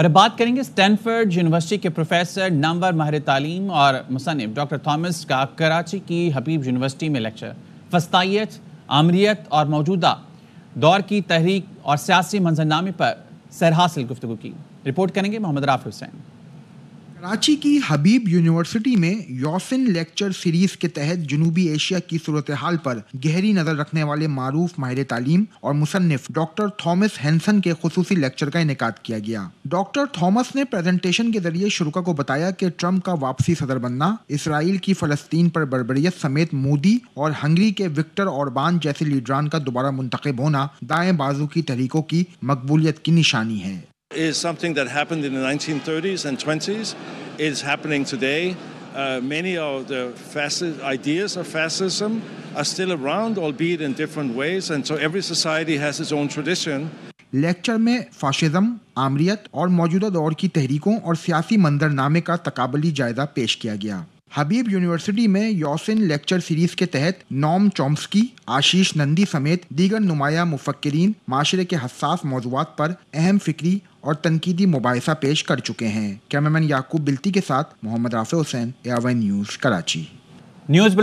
और अब बात करेंगे स्टैनफर्ड यूनिवर्सिटी के प्रोफेसर नंबर माहिर तालीम और मुसनिफ डॉक्टर थॉमस का कराची की हबीब यूनिवर्सिटी में लेक्चर फस्तायत आमरीत और मौजूदा दौर की तहरीक और सियासी मंजरनामे पर सर हासिल गुफ्तु की रिपोर्ट करेंगे मोहम्मद राफ हुसैन कराची की हबीब यूनिवर्सिटी में योसिन लेक्चर सीरीज के तहत जनूबी एशिया की सूरत हाल पर गहरी नज़र रखने वाले मारूफ माहिर तालीम और मुसनफ डॉक्टर थॉमस हैंसन के खसूसी लेक्चर का इनका किया गया डॉक्टर थॉमस ने प्रेजेंटेशन के जरिए शुरुआ को बताया कि ट्रम्प का वापसी सदर बनना इसराइल की फलस्तीन पर बरबरीत समेत मोदी और हंगरी के विक्टर और बान जैसे लीडरान का दोबारा मुंतखब होना दाएं बाजू की तहरीकों की मकबूलियत की निशानी है is something that happened in the 1930s and 20s. It's happening today. Uh, many of the fasc- ideas of fascism are still around, albeit in different ways, and so every society has its own tradition. Lecture में fascism आमरीत और मौजूदा दौर की तहरीकों और सियासी मंजरनामे का तकाबली जायजा पेश किया गया हबीब यूनिवर्सिटी में योसिन लेक्चर सीरीज के तहत नॉम चॉम्स्की आशीष नंदी समेत दीगर नुमाया मुफक्रीन माशरे के हसास मौजूद पर अहम फिक्री और तनकीदी मुबासा पेश कर चुके हैं कैमरामैन याकूब बिल्ती के साथ मोहम्मद राफे हुसैन एवन न्यूज़ कराची न्यूज़